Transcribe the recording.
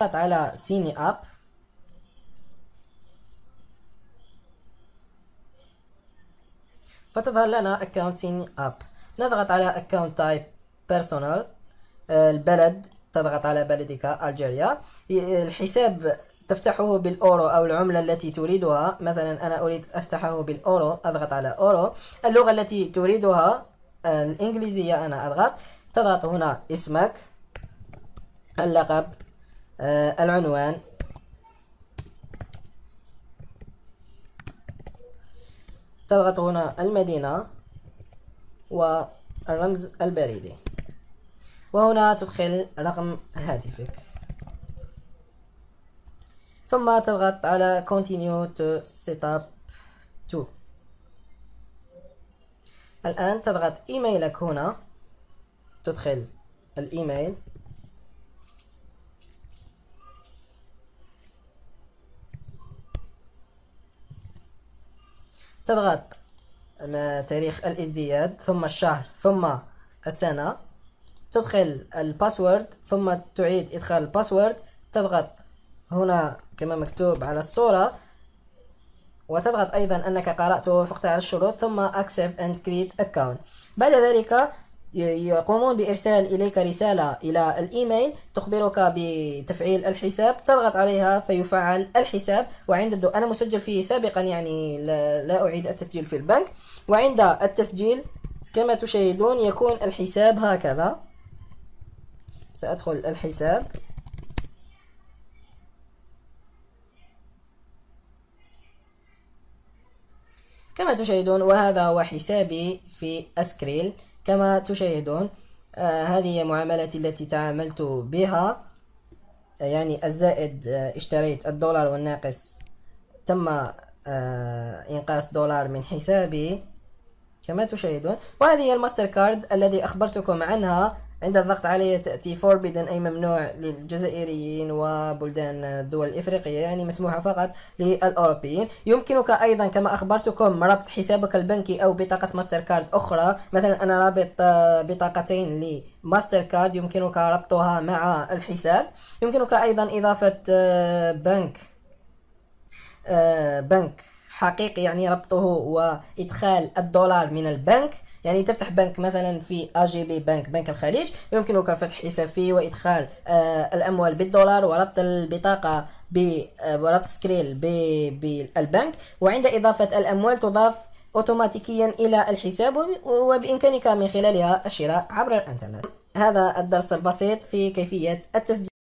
اضغط على سيني اب فتظهر لنا اكونت سيني اب نضغط على اكونت تايب بيرسونال البلد تضغط على بلدك الجيريا الحساب تفتحه بالأورو أو العملة التي تريدها مثلا أنا أريد أفتحه بالأورو أضغط على أورو اللغة التي تريدها الإنجليزية أنا أضغط تضغط هنا اسمك اللقب آه العنوان تضغط هنا المدينة والرمز البريدي وهنا تدخل رقم هاتفك ثم تضغط على continue to setup to الآن تضغط إيميلك هنا تدخل الإيميل تضغط تاريخ الازدياد ثم الشهر ثم السنة تدخل الباسورد ثم تعيد إدخال الباسورد تضغط هنا كما مكتوب على الصورة وتضغط أيضا أنك قرأت ووافقت على الشروط ثم accept and create account بعد ذلك يقومون بإرسال إليك رسالة إلى الإيميل تخبرك بتفعيل الحساب تضغط عليها فيفعل الحساب وعند أنا مسجل فيه سابقا يعني لا أعيد التسجيل في البنك وعند التسجيل كما تشاهدون يكون الحساب هكذا سأدخل الحساب كما تشاهدون وهذا هو حسابي في أسكريل كما تشاهدون آه، هذه هي معاملتي التي تعاملت بها آه، يعني الزائد آه، اشتريت الدولار والناقص تم انقاص دولار من حسابي كما تشاهدون وهذه هي الماستر كارد الذي أخبرتكم عنها عند الضغط عليه تأتي فوربيدن أي ممنوع للجزائريين وبلدان الدول الإفريقية يعني مسموحة فقط للأوروبيين يمكنك أيضا كما أخبرتكم ربط حسابك البنكي أو بطاقة ماستر كارد أخرى مثلا أنا رابط بطاقتين لي ماستر كارد يمكنك ربطها مع الحساب يمكنك أيضا إضافة بنك آه، بنك حقيقي يعني ربطه وادخال الدولار من البنك يعني تفتح بنك مثلا في اي جي بي بنك بنك الخليج يمكنك فتح حساب فيه وادخال آه الاموال بالدولار وربط البطاقه ب آه، وربط سكريل بالبنك وعند اضافه الاموال تضاف اوتوماتيكيا الى الحساب وبامكانك من خلالها الشراء عبر الانترنت هذا الدرس البسيط في كيفيه التسجيل